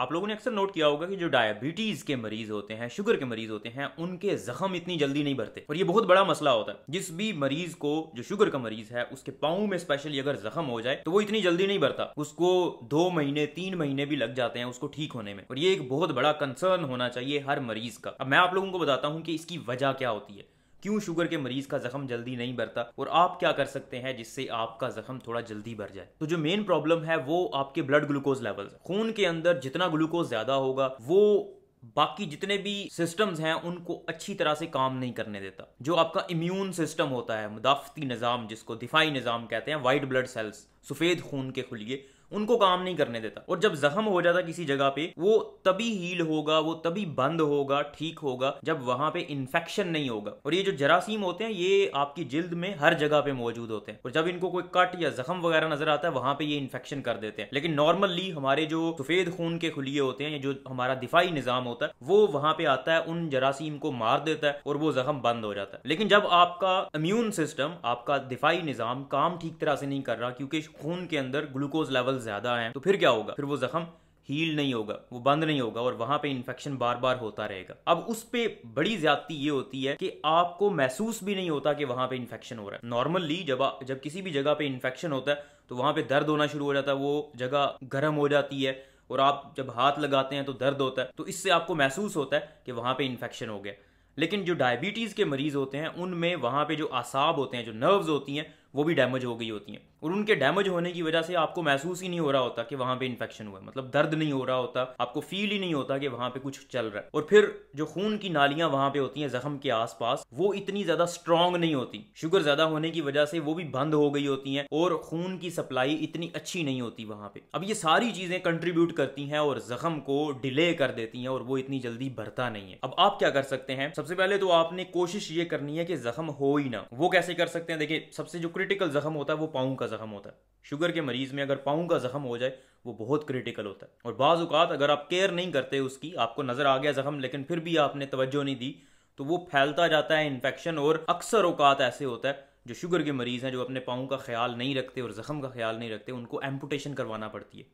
आप लोगों ने अक्सर नोट किया होगा कि जो डायबिटीज के मरीज होते हैं शुगर के मरीज होते हैं उनके जख्म इतनी जल्दी नहीं भरते और ये बहुत बड़ा मसला होता है जिस भी मरीज को जो शुगर का मरीज है उसके पाओ में स्पेशली अगर जख्म हो जाए तो वो इतनी जल्दी नहीं भरता उसको दो महीने तीन महीने भी लग जाते हैं उसको ठीक होने में और ये एक बहुत बड़ा कंसर्न होना चाहिए हर मरीज का अब मैं आप लोगों को बताता हूँ कि इसकी वजह क्या होती है क्यों शुगर के मरीज का जख्म जल्दी नहीं भरता और आप क्या कर सकते हैं जिससे आपका जख्म थोड़ा जल्दी भर जाए तो जो मेन प्रॉब्लम है वो आपके ब्लड ग्लूकोज लेवल खून के अंदर जितना ग्लूकोज ज्यादा होगा वो बाकी जितने भी सिस्टम्स हैं उनको अच्छी तरह से काम नहीं करने देता जो आपका इम्यून सिस्टम होता है मुदाफती निज़ाम जिसको दिफाई निज़ाम कहते हैं वाइट ब्लड सेल्स सफ़ेद खून के खुलिए उनको काम नहीं करने देता और जब जख्म हो जाता किसी जगह पे वो तभी हील होगा वो तभी बंद होगा ठीक होगा जब वहां पे इन्फेक्शन नहीं होगा और ये जो जरासीम होते हैं ये आपकी जिल्द में हर जगह पे मौजूद होते हैं और जब इनको कोई कट या जख्म वगैरह नजर आता है वहां पे ये इन्फेक्शन कर देते हैं लेकिन नॉर्मली हमारे जो सफेद खून के खुलिए होते हैं जो हमारा दिफाई निजाम होता है वो वहां पे आता है उन जरासीम को मार देता है और वो जख्म बंद हो जाता है लेकिन जब आपका इम्यून सिस्टम आपका दिफाई निजाम काम ठीक तरह से नहीं कर रहा क्योंकि खून के अंदर ग्लूकोज लेवल लेवल ज़्यादा है तो फिर क्या होगा फिर वो ज़ख्म हील नहीं होगा वो बंद नहीं होगा और वहां पे इन्फेक्शन बार बार होता रहेगा अब उस पर बड़ी ज्यादती ये होती है कि आपको महसूस भी नहीं होता कि वहां पे इन्फेक्शन हो रहा है नॉर्मली जब आ, जब किसी भी जगह पे इन्फेक्शन होता है तो वहां पे दर्द होना शुरू हो जाता है वो जगह गर्म हो जाती है और आप जब हाथ लगाते हैं तो दर्द होता है तो इससे आपको महसूस होता है कि वहां पर इन्फेक्शन हो गया लेकिन जो डायबिटीज़ के मरीज़ होते हैं उनमें वहां पे जो आसाब होते हैं जो नर्व्स होती हैं वो भी डैमेज हो गई होती हैं और उनके डैमेज होने की वजह से आपको महसूस ही नहीं हो रहा होता कि वहाँ पे इन्फेक्शन हुआ है मतलब दर्द नहीं हो रहा होता आपको फील ही नहीं होता कि वहाँ पे कुछ चल रहा है और फिर जो खून की नालियाँ वहाँ पे होती हैं जख्म के आसपास वो इतनी ज़्यादा स्ट्रांग नहीं होती शुगर ज़्यादा होने की वजह से वो भी बंद हो गई होती हैं और खून की सप्लाई इतनी अच्छी नहीं होती वहाँ पे अब ये सारी चीज़ें कंट्रीब्यूट करती हैं और जख्म को डिले कर देती हैं और वो इतनी जल्दी भरता नहीं है अब आप क्या कर सकते हैं सबसे पहले तो आपने कोशिश ये करनी है कि जख्म हो ही ना वो कैसे कर सकते हैं देखिए सबसे जो क्रिटिकल ज़ख्म होता है वो पाँव का ज़ख्म होता है शुगर के मरीज़ में अगर पाँव का ज़ख्म हो जाए वो बहुत क्रिटिकल होता है और बाज़ात अगर आप केयर नहीं करते उसकी आपको नज़र आ गया ज़ख्म लेकिन फिर भी आपने तवज्जो नहीं दी तो वो फैलता जाता है इन्फेक्शन और अक्सर अवकात ऐसे होता है जो शुगर के मरीज़ हैं जो अपने पाँव का ख्याल नहीं रखते और ज़ख्म का ख्याल नहीं रखते उनको एम्पूटेशन करवाना पड़ती है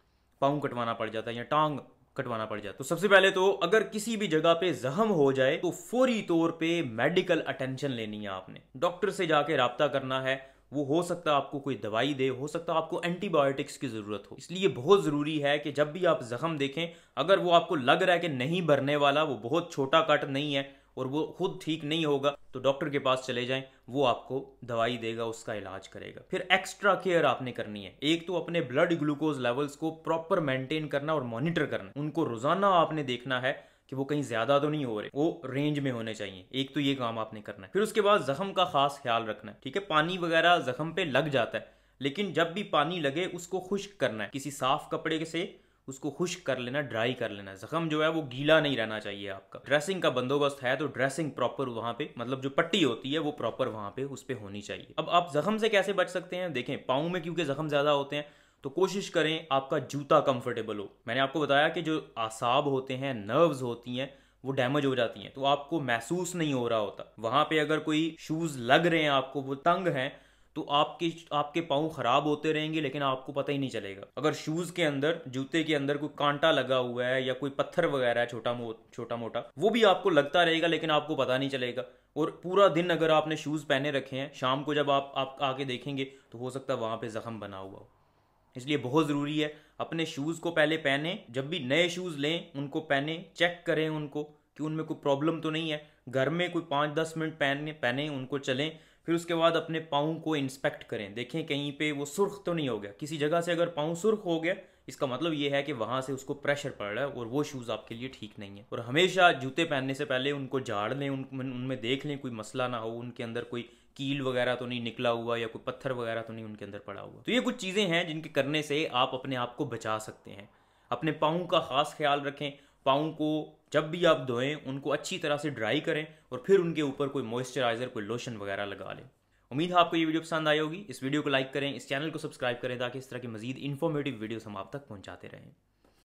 पाँव कटवाना पड़ जाता है या टांग कटवाना पड़ जाता है तो सबसे पहले तो अगर किसी भी जगह पे जख्म हो जाए तो फौरी तौर पे मेडिकल अटेंशन लेनी है आपने डॉक्टर से जाके रबता करना है वो हो सकता है आपको कोई दवाई दे हो सकता है आपको एंटीबायोटिक्स की ज़रूरत हो इसलिए बहुत ज़रूरी है कि जब भी आप ज़ख़म देखें अगर वो आपको लग रहा है कि नहीं भरने वाला वो बहुत छोटा कट नहीं है और वो खुद ठीक नहीं होगा तो डॉक्टर के पास चले जाएं वो आपको दवाई देगा उसका इलाज करेगा फिर एक्स्ट्रा केयर आपने करनी है एक तो अपने ब्लड ग्लूकोज लेवल्स को प्रॉपर मेंटेन करना और मॉनिटर करना उनको रोजाना आपने देखना है कि वो कहीं ज्यादा तो नहीं हो रहे वो रेंज में होने चाहिए एक तो ये काम आपने करना है फिर उसके बाद जख्म का खास ख्याल रखना है ठीक है पानी वगैरह जख्म पे लग जाता है लेकिन जब भी पानी लगे उसको खुश्क करना है किसी साफ कपड़े से उसको खुश्क कर लेना ड्राई कर लेना जख्म जो है वो गीला नहीं रहना चाहिए आपका ड्रेसिंग का बंदोबस्त है तो ड्रेसिंग प्रॉपर वहां पे मतलब जो पट्टी होती है वो प्रॉपर वहां पे उस पर होनी चाहिए अब आप जख्म से कैसे बच सकते हैं देखें पाओ में क्योंकि जख्म ज्यादा होते हैं तो कोशिश करें आपका जूता कंफर्टेबल हो मैंने आपको बताया कि जो आसाब होते हैं नर्व्स होती हैं वो डैमेज हो जाती हैं तो आपको महसूस नहीं हो रहा होता वहाँ पे अगर कोई शूज़ लग रहे हैं आपको वो तंग हैं तो आपके आपके पाँव ख़राब होते रहेंगे लेकिन आपको पता ही नहीं चलेगा अगर शूज़ के अंदर जूते के अंदर कोई कांटा लगा हुआ है या कोई पत्थर वगैरह है छोटा मो छोटा मोटा वो भी आपको लगता रहेगा लेकिन आपको पता नहीं चलेगा और पूरा दिन अगर आपने शूज़ पहने रखे हैं शाम को जब आप आप आके देखेंगे तो हो सकता है वहाँ पर जख्म बना हुआ हो इसलिए बहुत ज़रूरी है अपने शूज़ को पहले पहने जब भी नए शूज़ लें उनको पहने चेक करें उनको कि उनमें कोई प्रॉब्लम तो नहीं है घर में कोई पाँच दस मिनट पहने पहने उनको चलें फिर उसके बाद अपने पाँव को इंस्पेक्ट करें देखें कहीं पे वो सुर्ख तो नहीं हो गया किसी जगह से अगर पाँव सुर्ख हो गया इसका मतलब ये है कि वहाँ से उसको प्रेशर पड़ रहा है और वो शूज़ आपके लिए ठीक नहीं है और हमेशा जूते पहनने से पहले उनको झाड़ लें उन उनमें देख लें कोई मसला ना हो उनके अंदर कोई कील वगैरह तो नहीं निकला हुआ या कोई पत्थर वगैरह तो नहीं उनके अंदर पड़ा हुआ तो ये कुछ चीज़ें हैं जिनके करने से आप अपने आप को बचा सकते हैं अपने पाँव का ख़ास ख्याल रखें पाँव को जब भी आप धोएं उनको अच्छी तरह से ड्राई करें और फिर उनके ऊपर कोई मॉइस्चराइज़र कोई लोशन वगैरह लगा लें उम्मीद है आपको ये वीडियो पसंद आई होगी इस वीडियो को लाइक करें इस चैनल को सब्सक्राइब करें ताकि इस तरह की मजीद इन्फॉर्मेटिव वीडियोस हम आप तक पहुंचाते रहें